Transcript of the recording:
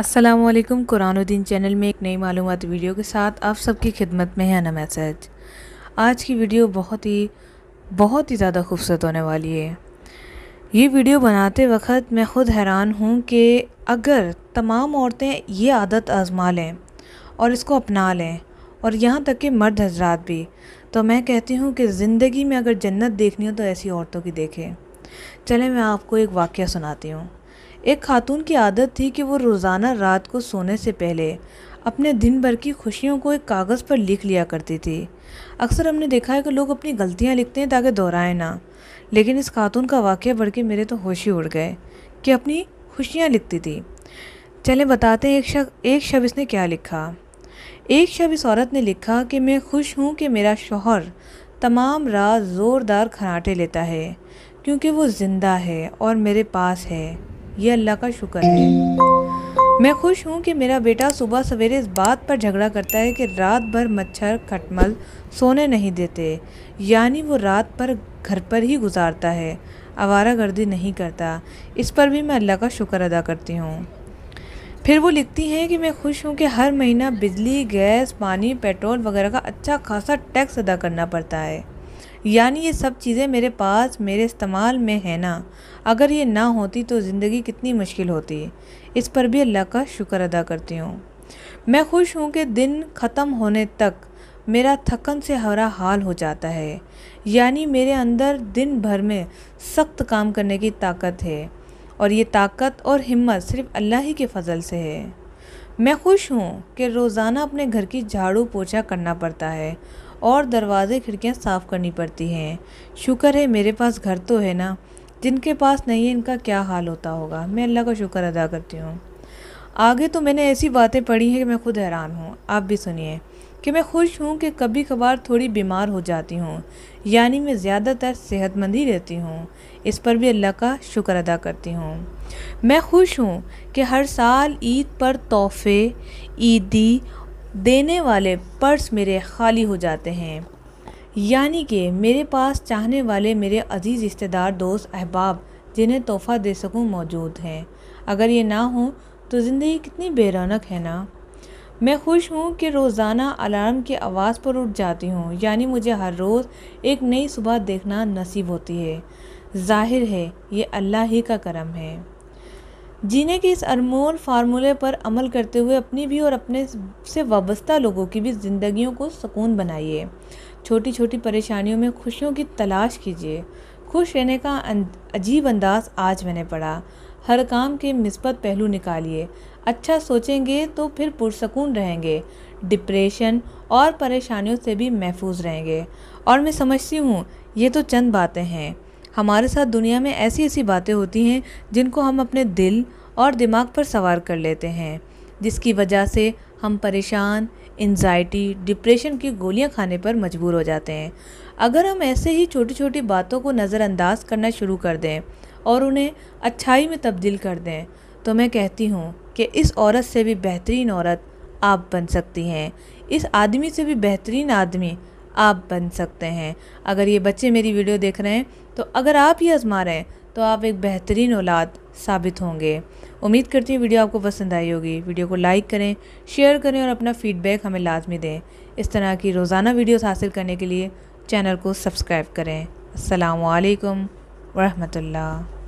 Aslam कुरानुद्दीन channel में एक नई मालूम वीडियो के साथ आप सबकी खिदमत में है ना मैसेज आज की वीडियो बहुत ही बहुत ही ज़्यादा खूबसूरत होने वाली है ये वीडियो बनाते वक्त मैं ख़ुद हैरान हूँ कि अगर तमाम औरतें ये आदत आजमा लें और इसको अपना लें और यहाँ तक कि मर्द हजरात भी तो मैं कहती हूँ कि ज़िंदगी में अगर जन्नत देखनी हो तो ऐसी औरतों की देखें चले मैं आपको एक वाक्य सुनाती हूँ एक खातून की आदत थी कि वो रोज़ाना रात को सोने से पहले अपने दिन भर की खुशियों को एक कागज़ पर लिख लिया करती थी अक्सर हमने देखा है कि लोग अपनी गलतियाँ लिखते हैं ताकि दोहराएं ना लेकिन इस खातून का वाक्य पढ़ के मेरे तो होश ही उड़ गए कि अपनी खुशियाँ लिखती थी चलें बताते हैं एक शब एक शब इसने क्या लिखा एक शब इस औरत ने लिखा कि मैं खुश हूँ कि मेरा शोहर तमाम रात ज़ोरदार खराटे लेता है क्योंकि वो ज़िंदा है और मेरे पास है ये अल्लाह का शुक्र है मैं खुश हूँ कि मेरा बेटा सुबह सवेरे इस बात पर झगड़ा करता है कि रात भर मच्छर खटमल सोने नहीं देते यानी वो रात पर घर पर ही गुजारता है आवारा गर्दी नहीं करता इस पर भी मैं अल्लाह का शुक्र अदा करती हूँ फिर वो लिखती हैं कि मैं खुश हूँ कि हर महीना बिजली गैस पानी पेट्रोल वगैरह का अच्छा खासा टैक्स अदा करना पड़ता है यानी ये सब चीज़ें मेरे पास मेरे इस्तेमाल में है ना अगर ये ना होती तो ज़िंदगी कितनी मुश्किल होती इस पर भी अल्लाह का शुक्र अदा करती हूँ मैं खुश हूँ कि दिन ख़त्म होने तक मेरा थकन से हरा हाल हो जाता है यानी मेरे अंदर दिन भर में सख्त काम करने की ताकत है और ये ताकत और हिम्मत सिर्फ अल्लाह ही के फजल से है मैं खुश हूँ कि रोज़ाना अपने घर की झाड़ू पोछा करना पड़ता है और दरवाज़े खिड़कियाँ साफ़ करनी पड़ती हैं शुक्र है मेरे पास घर तो है ना जिनके पास नहीं है इनका क्या हाल होता होगा मैं अल्लाह का शुक्र अदा करती हूँ आगे तो मैंने ऐसी बातें पढ़ी हैं कि मैं खुद हैरान हूँ आप भी सुनिए कि मैं खुश हूँ कि कभी कभार थोड़ी बीमार हो जाती हूँ यानी मैं ज़्यादातर सेहतमंद ही रहती हूँ इस पर भी अल्लाह का शुक्र अदा करती हूँ मैं खुश हूँ कि हर साल ईद पर तोहफे ईदी देने वाले पर्स मेरे खाली हो जाते हैं यानी कि मेरे पास चाहने वाले मेरे अजीज़ रिश्तेदार दोस्त अहबाब जिन्हें तोहफ़ा दे सकूं मौजूद हैं अगर ये ना हो तो ज़िंदगी कितनी बेरौनक है ना मैं खुश हूँ कि रोज़ाना अलार्म की आवाज़ पर उठ जाती हूँ यानी मुझे हर रोज़ एक नई सुबह देखना नसीब होती है ज़ाहिर है ये अल्लाह ही का करम है जीने के इस अनमोल फार्मूले पर अमल करते हुए अपनी भी और अपने से वाबस्ता लोगों की भी ज़िंदगियों को सुकून बनाइए छोटी छोटी परेशानियों में खुशियों की तलाश कीजिए खुश रहने का अजीब अंदाज आज मैंने पढ़ा हर काम के मिसबत पहलू निकालिए अच्छा सोचेंगे तो फिर पुरसकून रहेंगे डिप्रेशन और परेशानियों से भी महफूज रहेंगे और मैं समझती हूँ ये तो चंद बातें हैं हमारे साथ दुनिया में ऐसी ऐसी बातें होती हैं जिनको हम अपने दिल और दिमाग पर सवार कर लेते हैं जिसकी वजह से हम परेशान एनजाइटी डिप्रेशन की गोलियां खाने पर मजबूर हो जाते हैं अगर हम ऐसे ही छोटी छोटी बातों को नज़रअंदाज करना शुरू कर दें और उन्हें अच्छाई में तब्दील कर दें तो मैं कहती हूँ कि इस औरत से भी बेहतरीन औरत आप बन सकती हैं इस आदमी से भी बेहतरीन आदमी आप बन सकते हैं अगर ये बच्चे मेरी वीडियो देख रहे हैं तो अगर आप ये आजमा रहे हैं तो आप एक बेहतरीन औलाद साबित होंगे उम्मीद करती हूँ वीडियो आपको पसंद आई होगी वीडियो को लाइक करें शेयर करें और अपना फीडबैक हमें लाजमी दें इस तरह की रोज़ाना वीडियोस हासिल करने के लिए चैनल को सब्सक्राइब करें अलकुम वरहमतुल्ला